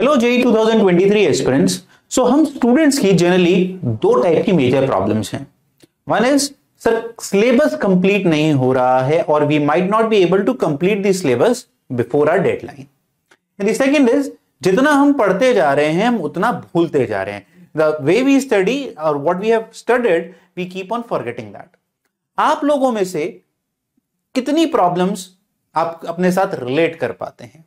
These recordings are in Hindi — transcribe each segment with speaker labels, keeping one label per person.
Speaker 1: हेलो जे 2023 एस्पिरेंट्स सो हम स्टूडेंट्स की जनरली दो टाइप की मेजर प्रॉब्लम्स हैं one is sir syllabus complete नहीं हो रहा है और we might not be able to complete the syllabus before our deadline and second is जितना हम पढ़ते जा रहे हैं हम उतना भूलते जा रहे हैं द वे वी स्टडी और what we have studied we keep on forgetting that आप लोगों में से कितनी प्रॉब्लम्स आप अपने साथ रिलेट कर पाते हैं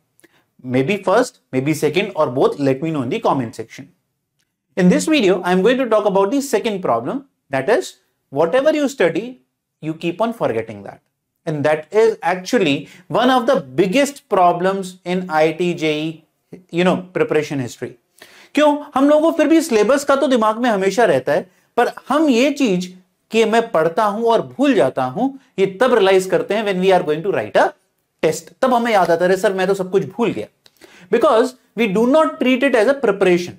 Speaker 1: maybe first maybe second और both let me know in the comment section in this video I am going to talk about the second problem that is whatever you study you keep on forgetting that and that is actually one of the biggest problem in I T J you know preparation history क्यों हम लोगों को फिर भी सिलेबस का तो दिमाग में हमेशा रहता है पर हम ये चीज कि मैं पढ़ता हूं और भूल जाता हूं ये तब रिलाइज करते हैं when we are going to write a test तब हमें याद आता है सर मैं तो सब कुछ भूल गया because we do not treat it as a preparation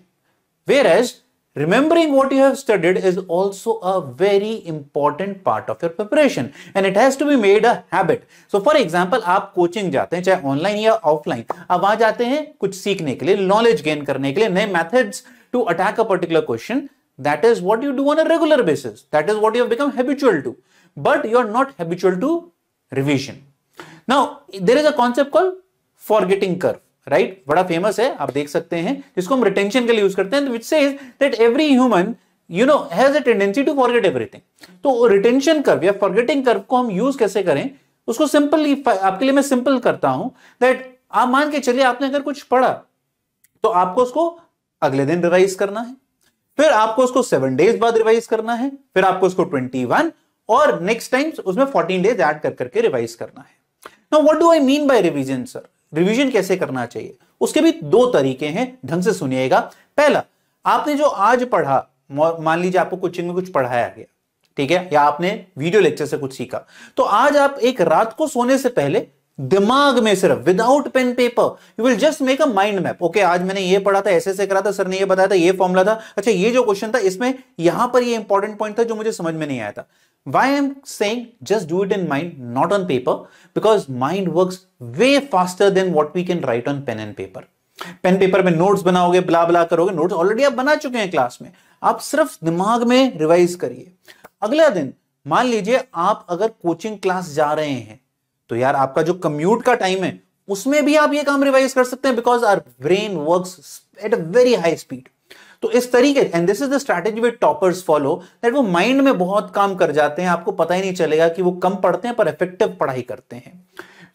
Speaker 1: whereas remembering what you have studied is also a very important part of your preparation and it has to be made a habit so for example आप कोचिंग जाते हैं चाहे ऑनलाइन या ऑफलाइन आप वहां जाते हैं कुछ सीखने के लिए नॉलेज गेन करने के लिए नए methods to attack a particular question that is what you do on regular basis that is what you become habitual to but you are not habitual to revision now there is a concept call forgetting curve right बड़ा फेमस है आप देख सकते हैं जिसको हम रिटेंशन के लिए यूज करते हैं which says that every human you know has a tendency to forget everything तो रिटेंशन कर्व या फॉरगेटिंग कर्व को हम यूज कैसे करें उसको सिंपली आपके लिए मैं सिंपल करता हूं दैट आप मान के चलिए आपने अगर कुछ पढ़ा तो आपको उसको अगले दिन रिवाइज करना है फिर आपको उसको सेवन डेज बाद रिवाइज करना है फिर आपको उसको ट्वेंटी वन और नेक्स्ट टाइम उसमें फोर्टीन डेज ऐड कर करके रिवाइज करना है ना what do I mean by revision sir revision कैसे करना चाहिए उसके भी दो तरीके हैं ढंग से सुनिएगा पहला आपने जो आज पढ़ा मान लीजिए आपको कोचिंग में कुछ पढ़ाया गया ठीक है या आपने वीडियो लेक्चर से कुछ सीखा तो आज आप एक रात को सोने से पहले दिमाग में सिर्फ without pen paper you will just make a mind map okay आज मैंने ये पढ़ा था ऐसे ऐसे करा था सर ने ये बताया था ये फॉर्मुला था अच्छा ये जो क्वेश्चन था इसमें यहां पर ये इंपॉर्टेंट पॉइंट था जो मुझे समझ में नहीं आया था वाई एम से just do it in mind not on paper because mind work way faster than what we can write on pen and paper pen paper में नोट्स बनाओगे ब्ला ब्ला करोगे नोट्स ऑलरेडी आप बना चुके हैं क्लास में आप सिर्फ दिमाग में रिवाइज करिए अगला दिन मान लीजिए आप अगर कोचिंग क्लास जा रहे हैं तो यार आपका जो कम्यूट का टाइम है उसमें भी आप ये काम रिवाइज कर सकते हैं because our brain work at a very high speed तो इस तरीके and this is the strategy with toppers follow that वो माइंड में बहुत काम कर जाते हैं आपको पता ही नहीं चलेगा कि वो कम पढ़ते हैं पर इफेक्टिव पढ़ाई करते हैं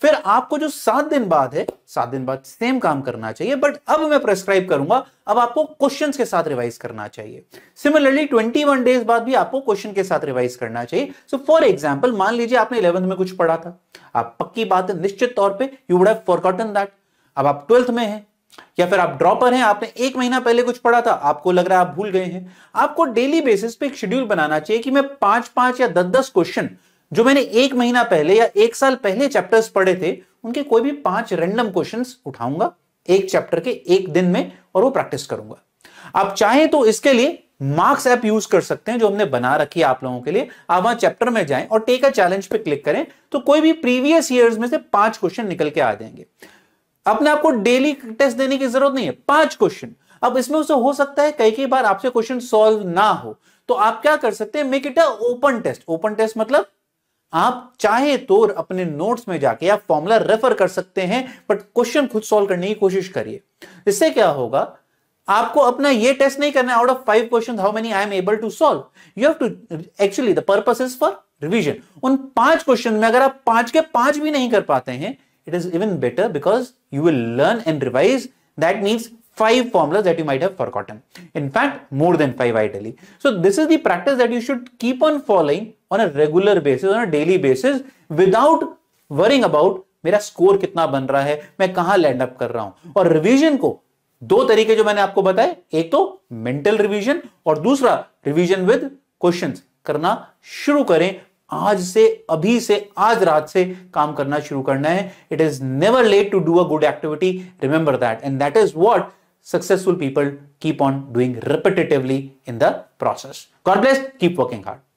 Speaker 1: फिर आपको जो सात दिन बाद है सात दिन बाद सेम काम करना चाहिए बट अब मैं प्रेस्क्राइब करूंगा अब आपको क्वेश्चंस के साथ रिवाइज करना चाहिए सिमिलरली 21 डेज बाद भी आपको क्वेश्चन के साथ रिवाइज करना चाहिए सो फॉर एग्जाम्पल मान लीजिए आपने इलेवंथ में कुछ पढ़ा था आप पक्की बात है निश्चित तौर पर यू वुड हैटन फॉरगॉटन दैट अब आप ट्वेल्थ में है या फिर आप ड्रॉपर हैं आपने एक महीना पहले कुछ पढ़ा था आपको लग रहा है आप भूल गए हैं आपको डेली बेसिस पे एक शेड्यूल बनाना चाहिए कि मैं पांच पांच या दस दस क्वेश्चन जो मैंने एक महीना पहले या एक साल पहले चैप्टर्स पढ़े थे उनके कोई भी पांच रैंडम क्वेश्चंस उठाऊंगा एक चैप्टर के एक दिन में और वो प्रैक्टिस करूंगा आप चाहे तो इसके लिए मार्क्स ऐप यूज कर सकते हैं जो हमने बना रखी है आप लोगों के लिए आप वहां चैप्टर में जाएं और टेक अ चैलेंज पे क्लिक करें तो कोई भी प्रीवियस ईयर में से पांच क्वेश्चन निकल के आ जाएंगे अपने आपको डेली टेस्ट देने की जरूरत नहीं है पांच क्वेश्चन अब इसमें उसे हो सकता है कई कई बार आपसे क्वेश्चन सॉल्व ना हो तो आप क्या कर सकते हैं make it a open test open test मतलब आप चाहे तो अपने नोट्स में जाके आप फॉर्मूला रेफर कर सकते हैं बट क्वेश्चन खुद सॉल्व करने की कोशिश करिए इससे क्या होगा आपको अपना ये टेस्ट नहीं करना out of five question how many I am able to solve you have to actually the purpose is for revision उन पांच क्वेश्चन में अगर आप पांच के पांच भी नहीं कर पाते हैं it is even better because you will learn and revise that means five formulas that you might have forgotten In fact, more than five ideally. So this is the practice that you should keep on following on a regular basis on a daily basis without worrying about मेरा स्कोर कितना बन रहा है मैं कहां लैंड अप कर रहा हूं और रिवीजन को दो तरीके जो मैंने आपको बताए एक तो मेंटल रिवीजन और दूसरा रिवीजन विद क्वेश्चन करना शुरू करें आज से अभी से आज रात से काम करना शुरू करना है it is never late to do a good activity remember that and that is what successful people keep on doing repetitively in the process God bless keep working hard